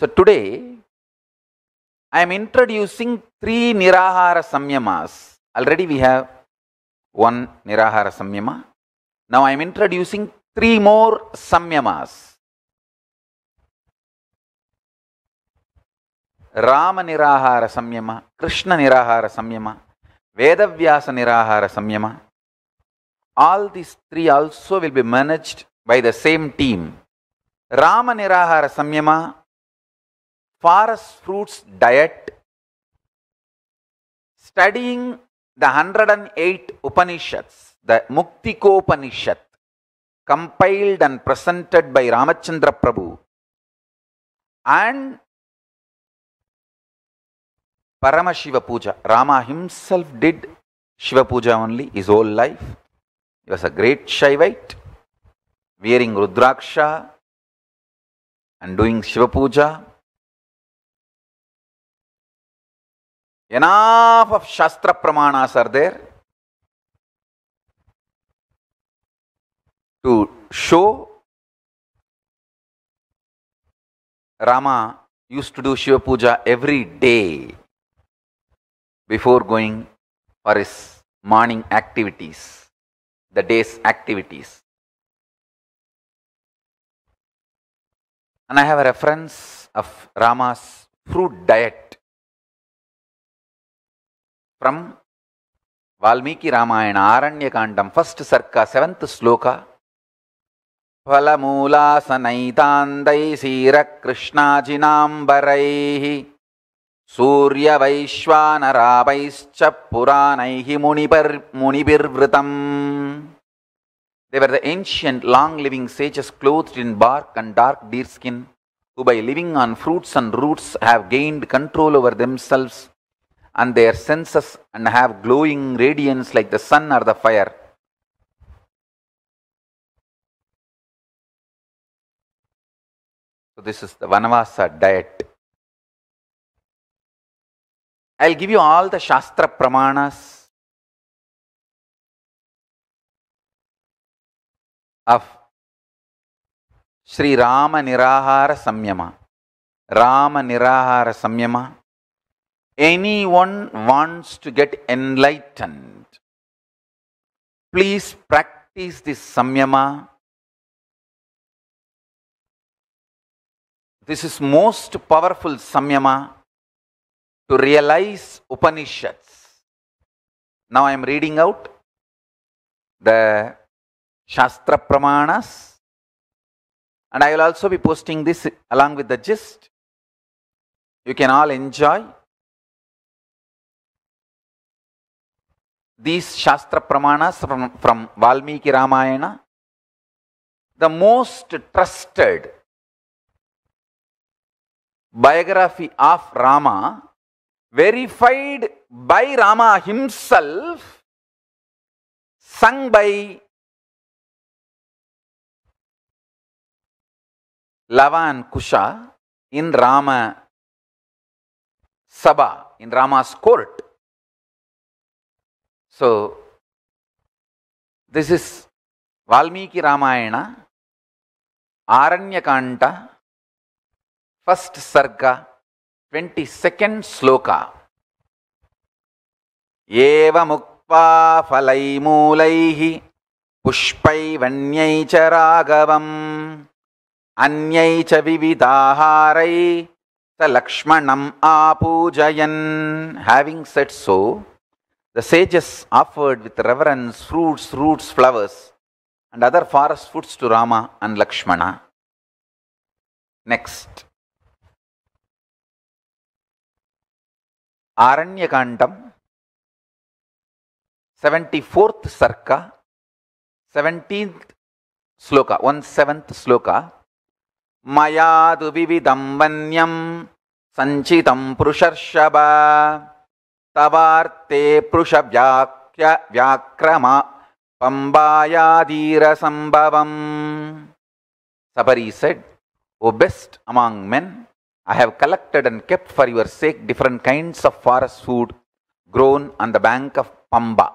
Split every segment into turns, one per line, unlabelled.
So today, I am introducing three Nirahara Samyamas. Already we have one Nirahara Samyama. Now I am introducing three more Samyamas. Rama Nirahara Samyama, Krishna Nirahara Samyama, Vedavyasa Nirahara Samyama. All these three also will be managed by the same team. Rama Nirahara Samyama, forest fruits diet, studying the 108 Upanishads, the Muktiko Upanishad, compiled and presented by Ramachandra Prabhu, and Shiva Puja. Rama himself did Shiva Puja only his whole life. He was a great Shaivite, wearing Rudraksha and doing Shiva Puja
Enough of Shastra Pramanas are there to show
Rama used to do Shiva Puja every day before going for his morning activities, the day's activities. And I have a reference of Rama's fruit diet from Valmiki Ramayana Aranya Kandam, first Sarka, seventh sloka. फलमूलासनैतान्दै क्षीरकृष्णाजिनाम्बरैः सूर्यवैश्वानरावैश्च पुराणैः मुनिपर् मुनिभिर्वृतम् They were the ancient, long-living sages clothed in bark and dark deer skin, who by living on fruits and roots have gained control over themselves and their senses and have glowing radiance like the sun or the fire.
So, this is the Vanavasa diet. I will give you all the Shastra Pramanas of
Sri Rama Nirahara Samyama. Rama Nirahara Samyama anyone wants to get enlightened, please practice this samyama.
This is most powerful
samyama to realize Upanishads. Now I am reading out the Shastra Pramanas and I will also be posting this along with the gist.
You can all enjoy
these Shastra Pramanas from, from Valmiki Ramayana, the most trusted biography of Rama, verified by Rama himself,
sung by Lava and Kusha in Rama
Sabha, in Rama's court. So, this is Valmiki Ramayana, Aranyakanta, first sarga, 22nd sloka. Eva mukpa falai mulaihi पुष्पै वन्यै च राघवम् अन्यै च विविधाहारै स लक्ष्मणम् आपूजयन् having said so The sages offered with reverence fruits, roots, flowers, and other forest foods to Rama and Lakshmana. Next. ஆரண்யகாண்டம் seventy fourth சர்க்கா seventeenth shloka one seventh shloka மயாது விவிதம் வன்யம் சஞ்சிதம் புருஷர்ஷபா तवार्ते पृषव्याख्य व्याक्रम Pambayadhirasambhavam. Sabari said, O best among men, I have collected and kept for your sake different kinds of forest food grown on the bank of Pamba.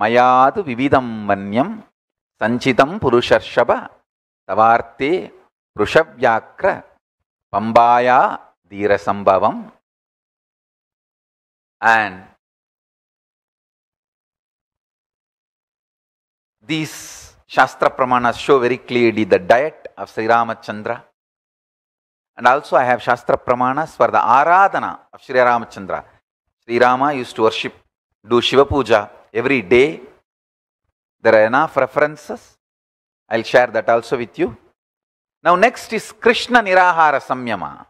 Mayadu vividam vanyam sanchitam purusharshaba tavarte prushavyakra pambaya dheerasambhavam And these Shastra Pramanas show very clearly the diet of Sri Ramachandra. And also I have Shastra Pramanas for the Aradhana of Sri Ramachandra. Sri Rama used to worship, do Shiva Puja every day. There are enough references. I'll share that also with you. Now next is Krishna Nirahara Samyama.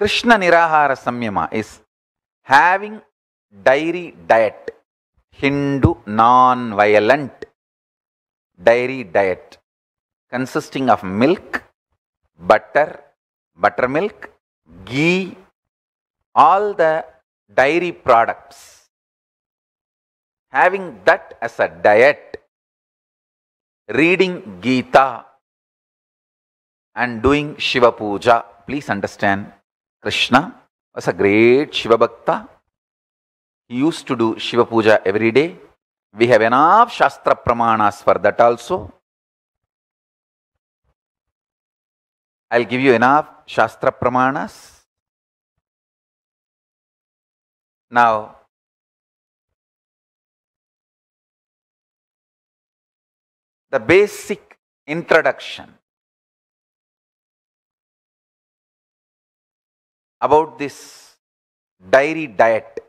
Krishna Nirahara Samyama is having dairy diet, Hindu non-violent dairy diet consisting of milk, butter, buttermilk, ghee, all the dairy products. Having that as a diet, reading Gita and doing Shiva Puja, please understand Krishna was a great Shiva Bhakta. He used to do Shiva Puja every day. We have enough Shastra Pramanas for that also.
I'll give you enough Shastra Pramanas. Now, the basic introduction about this dairy
diet.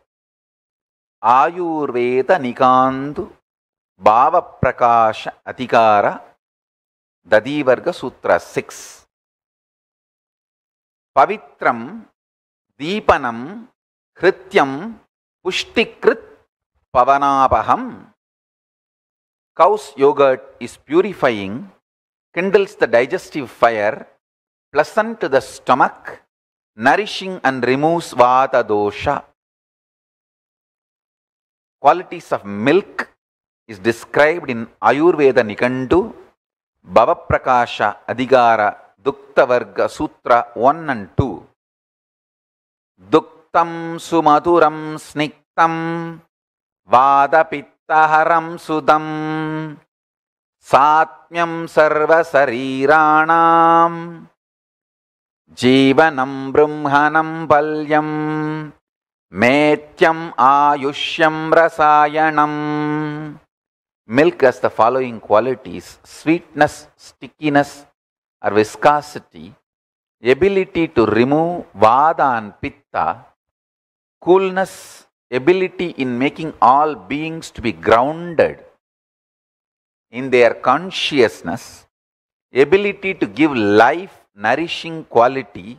Ayurveda Nikandu Bhava Prakasha Atikara Dadivarga Sutra 6. Pavitram Deepanam Hrityam Pushtikrit Pavanapaham Cow's yogurt is purifying, kindles the digestive fire, pleasant to the stomach, nourishing and removes vata dosha. Qualities of milk is described in Ayurveda Nikandu, Bhava Prakasha Adhigara Duktavarga Sutra 1 and 2. Duktam sumaduram sniktam vadapittaharam sudam సాత్మ్యం సర్వశరీరాణం जीवनं बृंहनं पल्यं मेत्यम् आयुष्यं रसायणं Milk has the following qualities sweetness, stickiness, or viscosity, ability to remove vada and pitta, coolness, ability in making all beings to be grounded in their consciousness, ability to give life nourishing quality,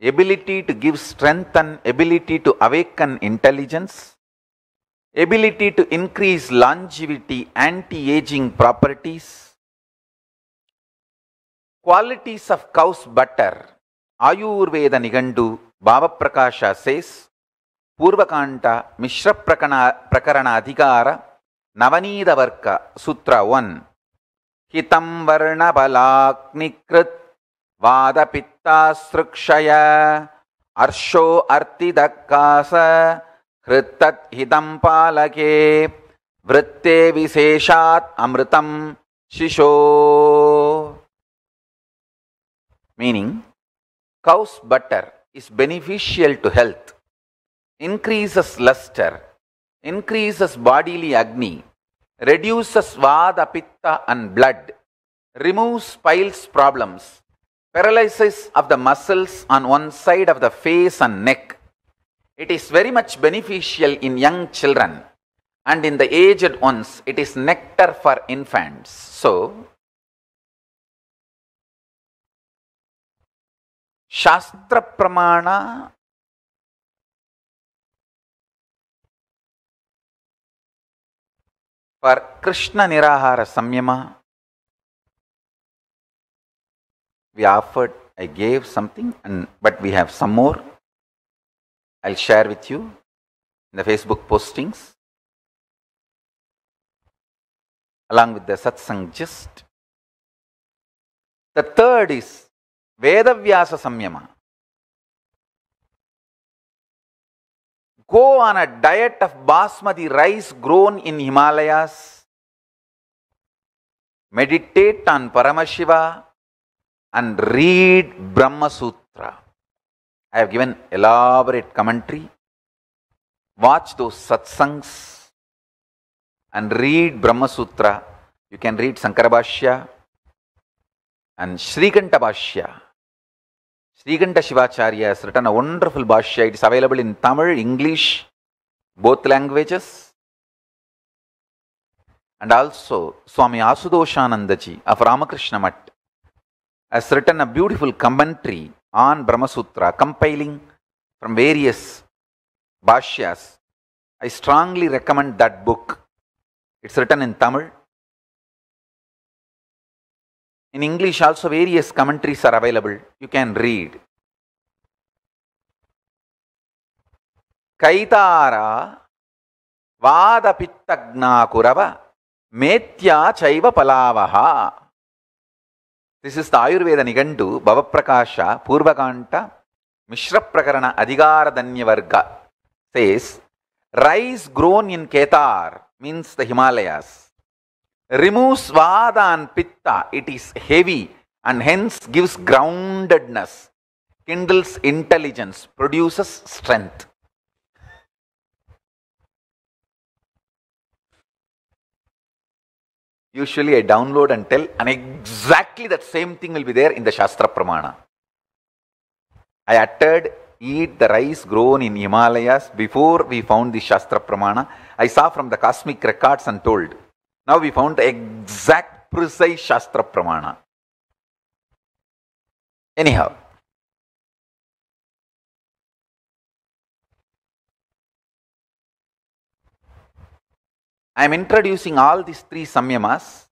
ability to give strength and ability to awaken intelligence, ability to increase longevity, anti aging properties. Qualities of cow's butter, Ayurveda Nigandu, Baba Prakasha says, Purvakanta, Mishra Prakana, Prakarana Adhikara, Navanida Varka, Sutra 1. हितं वर्णबलाग्निकृत् வாதபித்தாஸ்ருக்ஷய அர்ஷோ அர்த்திதக்காச ஹிருத்தத் ஹிதம் பாலகே விரத்தே விசேஷாத் அமிர்தம் சிஷோ meaning cow's butter is beneficial to health increases lustre increases bodily agni reduces vata pitta and blood removes piles problems paralysis of the muscles on one side of the face and neck. It is very much beneficial in young children and in the aged ones it is nectar for infants. So,
Shastra Pramana for Krishna
Nirahara Samyama we offered, I gave something, and but we have some more. I'll share with you in the Facebook postings along with the satsang Just The third is Vedavyasa Samyama. Go on a diet of basmati rice grown in Himalayas. Meditate on Paramashiva and read Brahma Sutra. I have given elaborate commentary. Watch those satsangs and read Brahma Sutra. You can read Sankarabhashya and Srikanta Bhashya. Srikanta Shivacharya has written a wonderful Bhashya. It is available in Tamil, English, both languages. And also Swami Asudoshanandaji of Ramakrishna Math has written a beautiful commentary on Brahma Sutra, compiling from various Bhashyas. I strongly recommend that book. It's written in Tamil. In English, also various commentaries are available. You can read. கைதாரா வாதபித்தக்னா குரவ மேத்யா சைவ பலாவகா This is the Ayurveda Nigandu, Bhavaprakasha, Purvakanta, Mishra Prakarana Adhigaradanya Varga says, Rice grown in Ketar means the Himalayas. Removes Vada and Pitta, it is heavy and hence gives groundedness, kindles intelligence, produces strength. usually I download and tell, and exactly that same thing will be there in the Shastra Pramana. I uttered, eat the rice grown in Himalayas before we found the Shastra Pramana. I saw from the cosmic records and told. Now we found exact precise Shastra Pramana. Anyhow, I am introducing all these three samyamas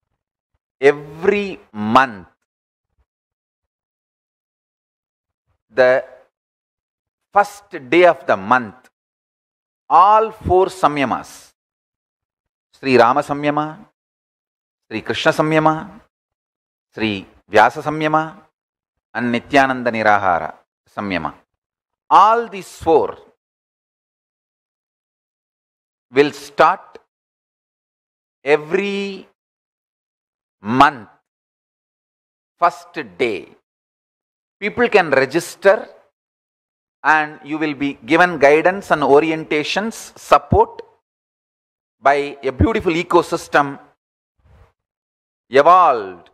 every month. The first day of the month, all four samyamas Sri Rama Samyama, Sri Krishna Samyama, Sri Vyasa Samyama, and Nityananda Nirahara Samyama. All these four will start every month, first day, people can register and you will be given guidance and orientations, support by a beautiful ecosystem evolved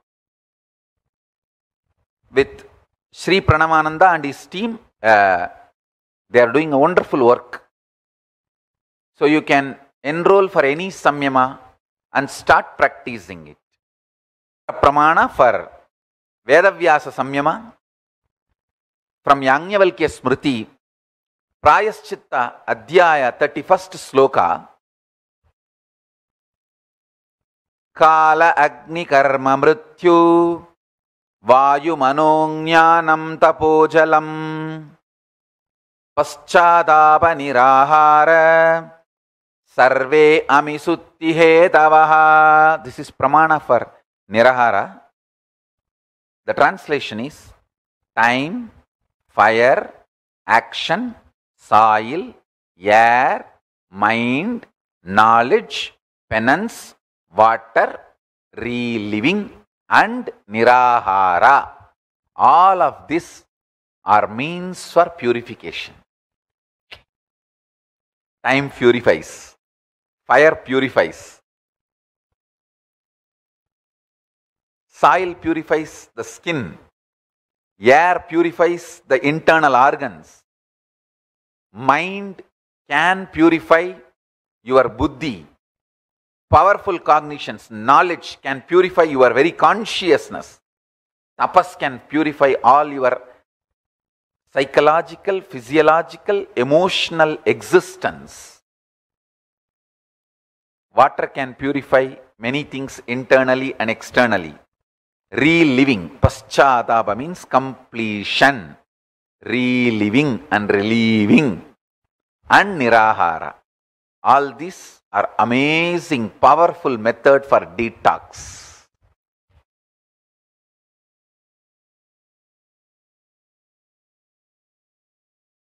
with Sri Pranamananda and his team. Uh, they are doing a wonderful work. So you can enroll for any Samyama and start practicing it. Pramana for Vedavyasa Samyama from Yagnavalkya Smriti, Prayaschitta Adhyaya 31st Sloka. काल अग्निकर्म मृत्यु वायुमनोज्ञानं तपोजलम् पश्चादापनिराहार Sarve amisuttihe tavaha. This is pramana for nirahara. The translation is time, fire, action, soil, air, mind, knowledge, penance, water, reliving and nirahara. All of this are means for purification. Time purifies. Fire purifies. Soil purifies the skin. Air purifies the internal organs. Mind can purify your buddhi. Powerful cognitions, knowledge can purify your very consciousness. Tapas can purify all your psychological, physiological, emotional existence. Water can purify many things internally and externally. Reliving, paschadaba means completion. Reliving and relieving. And nirahara. All these are amazing, powerful method for detox.